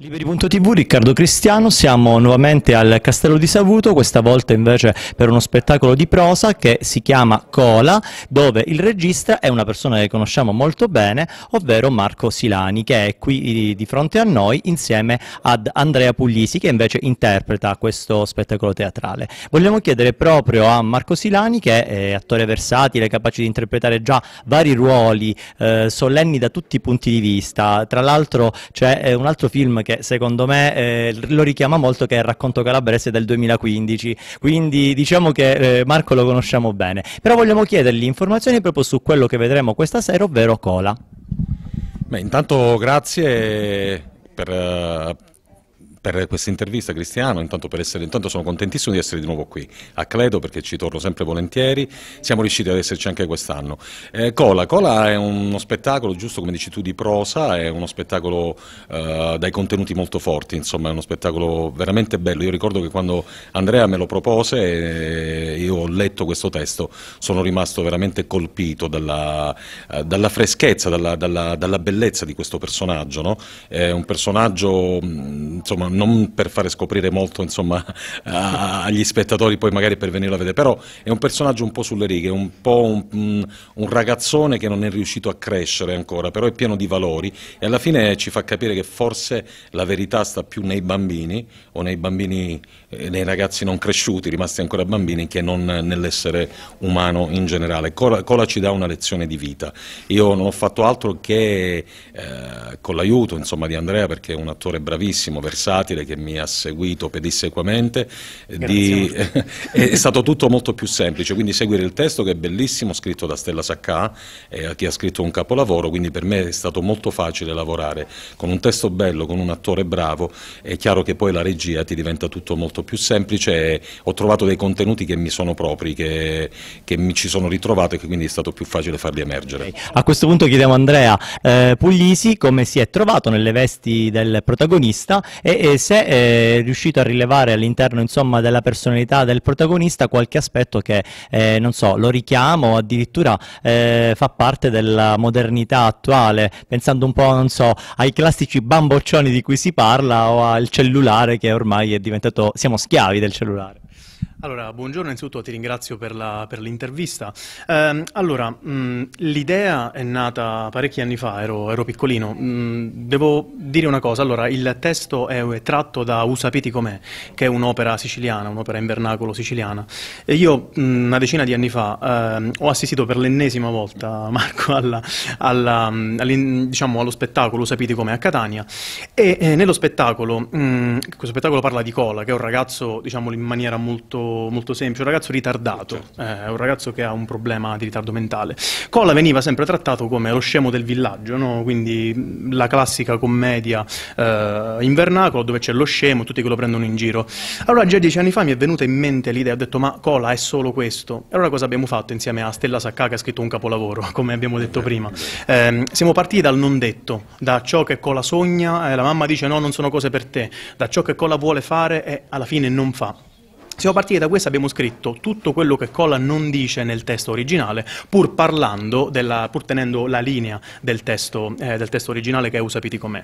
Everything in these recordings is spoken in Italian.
Liberi.tv, Riccardo Cristiano, siamo nuovamente al Castello di Savuto, questa volta invece per uno spettacolo di prosa che si chiama Cola, dove il regista è una persona che conosciamo molto bene, ovvero Marco Silani, che è qui di fronte a noi insieme ad Andrea Puglisi, che invece interpreta questo spettacolo teatrale. Vogliamo chiedere proprio a Marco Silani, che è eh, attore versatile, capace di interpretare già vari ruoli eh, solenni da tutti i punti di vista, tra l'altro c'è eh, un altro film che secondo me eh, lo richiama molto che è il racconto calabrese del 2015, quindi diciamo che eh, Marco lo conosciamo bene, però vogliamo chiedergli informazioni proprio su quello che vedremo questa sera, ovvero Cola. Beh, intanto grazie per, eh, per questa intervista Cristiano, intanto, essere, intanto, sono contentissimo di essere di nuovo qui a Cledo perché ci torno sempre volentieri, siamo riusciti ad esserci anche quest'anno. Eh, Cola, Cola è uno spettacolo, giusto come dici tu, di prosa, è uno spettacolo eh, dai contenuti molto forti, insomma è uno spettacolo veramente bello, io ricordo che quando Andrea me lo propose eh, io ho letto questo testo, sono rimasto veramente colpito dalla, eh, dalla freschezza, dalla, dalla, dalla, bellezza di questo personaggio, no? è un personaggio mm, insomma non per fare scoprire molto insomma, agli spettatori, poi magari per venirlo a vedere, però è un personaggio un po' sulle righe, un po' un, un ragazzone che non è riuscito a crescere ancora, però è pieno di valori e alla fine ci fa capire che forse la verità sta più nei bambini o nei bambini, eh, nei ragazzi non cresciuti, rimasti ancora bambini, che non nell'essere umano in generale. Cola, Cola, ci dà una lezione di vita. Io non ho fatto altro che eh, con l'aiuto di Andrea, perché è un attore bravissimo, versato, volatile che mi ha seguito pedissequamente, eh, di, è stato tutto molto più semplice, quindi seguire il testo che è bellissimo, scritto da Stella Sacca eh, che ha scritto un capolavoro, quindi per me è stato molto facile lavorare con un testo bello, con un attore bravo, è chiaro che poi la regia ti diventa tutto molto più semplice e ho trovato dei contenuti che mi sono propri, che, che mi ci sono ritrovato e che quindi è stato più facile farli emergere. A questo punto chiediamo a Andrea eh, Puglisi come si è trovato nelle vesti del protagonista e, e se è riuscito a rilevare all'interno insomma, della personalità del protagonista qualche aspetto che, eh, non so, lo richiamo o addirittura eh, fa parte della modernità attuale, pensando un po', non so, ai classici bamboccioni di cui si parla o al cellulare che ormai è diventato, siamo schiavi del cellulare. Allora, buongiorno, innanzitutto ti ringrazio per, la, per l'intervista. Eh, allora, mh, mm, l'idea è nata parecchi anni fa, ero, ero piccolino. Mh, mm, devo dire una cosa, allora il testo è, tratto da Usapiti com'è, che è un'opera siciliana, un'opera in vernacolo siciliana. E io mh, mm, una decina di anni fa eh, ho assistito per l'ennesima volta, Marco, alla, alla, mm, diciamo, allo spettacolo Usapiti com'è a Catania e eh, nello spettacolo, mh, mm, questo spettacolo parla di Cola, che è un ragazzo, diciamo in maniera molto, molto semplice, un ragazzo ritardato, certo. eh, un ragazzo che ha un problema di ritardo mentale. Cola veniva sempre trattato come lo scemo del villaggio, no? quindi la classica commedia commedia eh, in vernacolo dove c'è lo scemo, tutti che lo prendono in giro. Allora già dieci anni fa mi è venuta in mente l'idea, ho detto ma Cola è solo questo. E allora cosa abbiamo fatto insieme a Stella Saccà che ha scritto un capolavoro, come abbiamo detto prima? Eh, siamo partiti dal non detto, da ciò che Cola sogna, eh, la mamma dice no non sono cose per te, da ciò che Cola vuole fare e eh, alla fine non fa. Siamo partiti da questo, abbiamo scritto tutto quello che Colla non dice nel testo originale, pur parlando, della, pur tenendo la linea del testo, eh, del testo originale che è Usapiti com'è.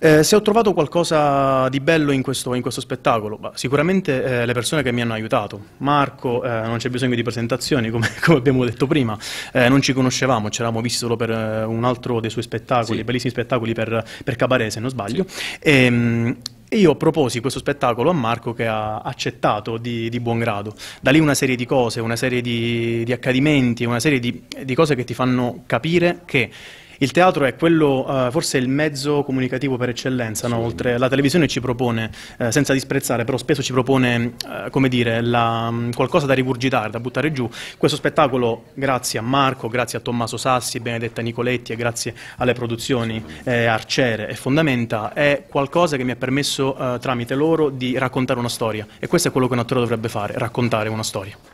Eh, se ho trovato qualcosa di bello in questo, in questo spettacolo, bah, sicuramente eh, le persone che mi hanno aiutato. Marco, eh, non c'è bisogno di presentazioni, come, come abbiamo detto prima, eh, non ci conoscevamo, ci eravamo visti solo per eh, un altro dei suoi spettacoli, sì. bellissimi spettacoli per, per Cabaret, se non sbaglio. Sì. E, ehm, e io proposi questo spettacolo a Marco che ha accettato di, di buon grado. Da lì una serie di cose, una serie di, di accadimenti, una serie di, di cose che ti fanno capire che il teatro è quello, uh, forse il mezzo comunicativo per eccellenza, no? oltre la televisione ci propone, eh, senza disprezzare, però spesso ci propone, eh, come dire, la, mm, qualcosa da rigurgitare, da buttare giù. Questo spettacolo, grazie a Marco, grazie a Tommaso Sassi, Benedetta Nicoletti e grazie alle produzioni eh, Arcere e Fondamenta, è qualcosa che mi ha permesso eh, tramite loro di raccontare una storia. E questo è quello che un attore dovrebbe fare, raccontare una storia.